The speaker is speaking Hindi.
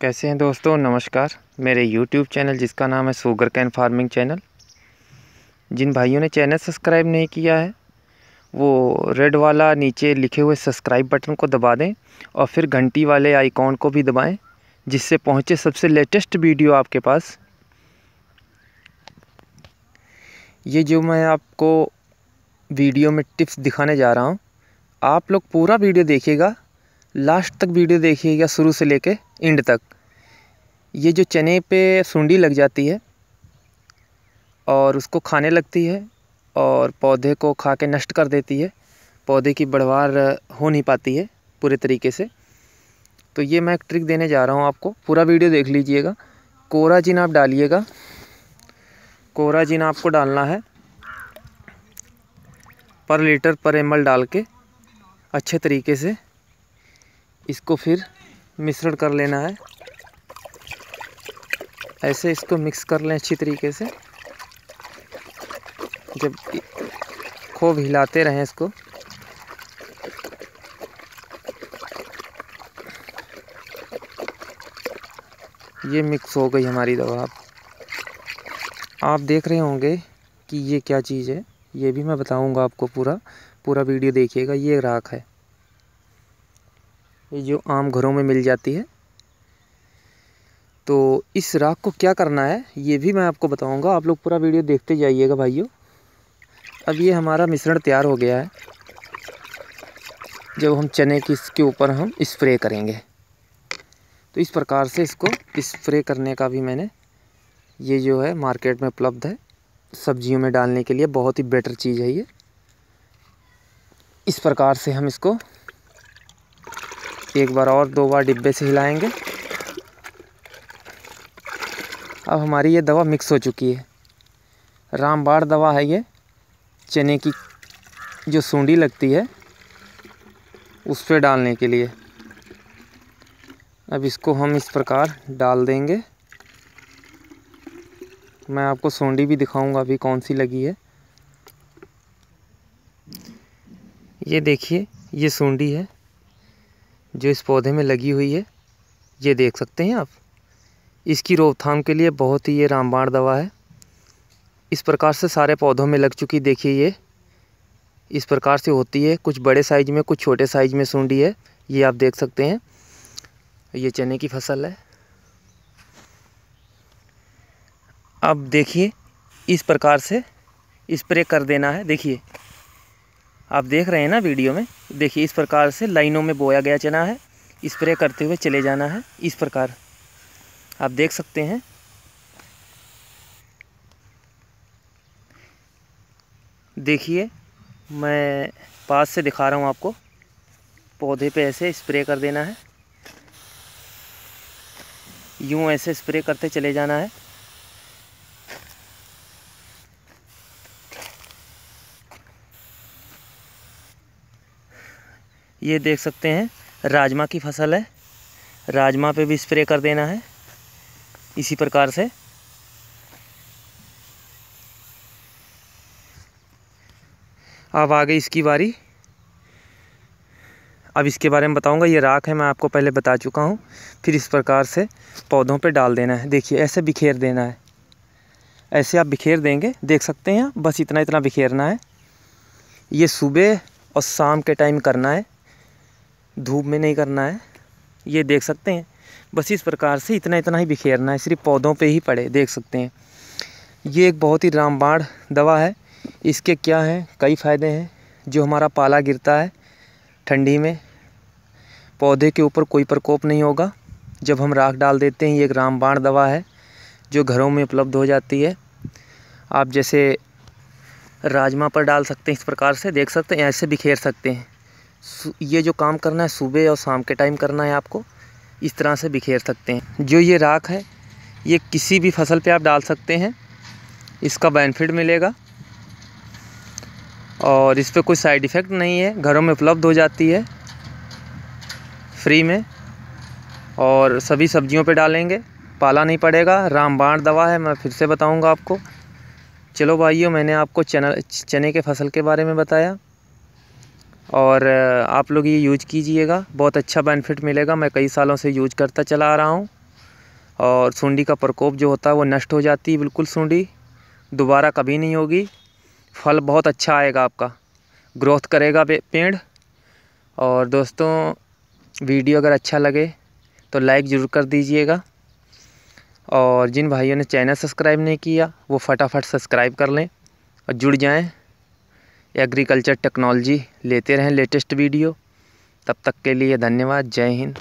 कैसे हैं दोस्तों नमस्कार मेरे YouTube चैनल जिसका नाम है सोगर कैन फार्मिंग चैनल जिन भाइयों ने चैनल सब्सक्राइब नहीं किया है वो रेड वाला नीचे लिखे हुए सब्सक्राइब बटन को दबा दें और फिर घंटी वाले आइकॉन को भी दबाएं जिससे पहुंचे सबसे लेटेस्ट वीडियो आपके पास ये जो मैं आपको वीडियो में टिप्स दिखाने जा रहा हूँ आप लोग पूरा वीडियो देखिएगा लास्ट तक वीडियो देखिएगा शुरू से लेके एंड तक ये जो चने पे सूंडी लग जाती है और उसको खाने लगती है और पौधे को खा के नष्ट कर देती है पौधे की बढ़वार हो नहीं पाती है पूरे तरीके से तो ये मैं एक ट्रिक देने जा रहा हूँ आपको पूरा वीडियो देख लीजिएगा कोराजिन आप डालिएगा कोराजिन आपको डालना है पर लीटर पर एम डाल के अच्छे तरीके से इसको फिर मिश्रण कर लेना है ऐसे इसको मिक्स कर लें अच्छी तरीके से जब खूब हिलाते रहें इसको ये मिक्स हो गई हमारी दवा आप देख रहे होंगे कि ये क्या चीज़ है ये भी मैं बताऊंगा आपको पूरा पूरा वीडियो देखिएगा ये राख है ये जो आम घरों में मिल जाती है तो इस राख को क्या करना है ये भी मैं आपको बताऊंगा आप लोग पूरा वीडियो देखते जाइएगा भाइयों अब ये हमारा मिश्रण तैयार हो गया है जब हम चने की इसके ऊपर हम स्प्रे करेंगे तो इस प्रकार से इसको स्प्रे करने का भी मैंने ये जो है मार्केट में उपलब्ध है सब्जियों में डालने के लिए बहुत ही बेटर चीज़ है ये इस प्रकार से हम इसको एक बार और दो बार डिब्बे से हिलाएंगे अब हमारी ये दवा मिक्स हो चुकी है रामबाड़ दवा है ये चने की जो सूंडी लगती है उस पर डालने के लिए अब इसको हम इस प्रकार डाल देंगे मैं आपको सूंडी भी दिखाऊंगा अभी कौन सी लगी है ये देखिए ये सूंडी है जो इस पौधे में लगी हुई है ये देख सकते हैं आप इसकी रोकथाम के लिए बहुत ही ये रामबाण दवा है इस प्रकार से सारे पौधों में लग चुकी देखिए ये इस प्रकार से होती है कुछ बड़े साइज में कुछ छोटे साइज में सूंडी है ये आप देख सकते हैं ये चने की फसल है अब देखिए इस प्रकार से स्प्रे कर देना है देखिए आप देख रहे हैं ना वीडियो में देखिए इस प्रकार से लाइनों में बोया गया चना है स्प्रे करते हुए चले जाना है इस प्रकार आप देख सकते हैं देखिए मैं पास से दिखा रहा हूँ आपको पौधे पे ऐसे स्प्रे कर देना है यूँ ऐसे स्प्रे करते चले जाना है ये देख सकते हैं राजमा की फसल है राजमा पे भी स्प्रे कर देना है इसी प्रकार से अब आ गई इसकी बारी अब इसके बारे में बताऊंगा ये राख है मैं आपको पहले बता चुका हूँ फिर इस प्रकार से पौधों पे डाल देना है देखिए ऐसे बिखेर देना है ऐसे आप बिखेर देंगे देख सकते हैं बस इतना इतना बिखेरना है ये सुबह और शाम के टाइम करना है धूप में नहीं करना है ये देख सकते हैं बस इस प्रकार से इतना इतना ही बिखेरना है सिर्फ पौधों पे ही पड़े देख सकते हैं ये एक बहुत ही रामबाण दवा है इसके क्या हैं कई फ़ायदे हैं जो हमारा पाला गिरता है ठंडी में पौधे के ऊपर कोई प्रकोप नहीं होगा जब हम राख डाल देते हैं ये एक रामबाण दवा है जो घरों में उपलब्ध हो जाती है आप जैसे राजमा पर डाल सकते हैं इस प्रकार से देख सकते हैं ऐसे बिखेर सकते हैं ये जो काम करना है सुबह और शाम के टाइम करना है आपको इस तरह से बिखेर सकते हैं जो ये राख है ये किसी भी फसल पे आप डाल सकते हैं इसका बेनिफिट मिलेगा और इस पर कोई साइड इफ़ेक्ट नहीं है घरों में उपलब्ध हो जाती है फ्री में और सभी सब्जियों पे डालेंगे पाला नहीं पड़ेगा रामबाण दवा है मैं फिर से बताऊंगा आपको चलो भाइयों मैंने आपको चना चने के फसल के बारे में बताया और आप लोग ये यूज कीजिएगा बहुत अच्छा बेनिफिट मिलेगा मैं कई सालों से यूज करता चला आ रहा हूँ और सूंडी का प्रकोप जो होता है वो नष्ट हो जाती है बिल्कुल सूंडी दोबारा कभी नहीं होगी फल बहुत अच्छा आएगा आपका ग्रोथ करेगा पेड़ और दोस्तों वीडियो अगर अच्छा लगे तो लाइक ज़रूर कर दीजिएगा और जिन भाइयों ने चैनल सब्सक्राइब नहीं किया वो फटाफट सब्सक्राइब कर लें और जुड़ जाएँ एग्रीकल्चर टेक्नोलॉजी लेते रहें लेटेस्ट वीडियो तब तक के लिए धन्यवाद जय हिंद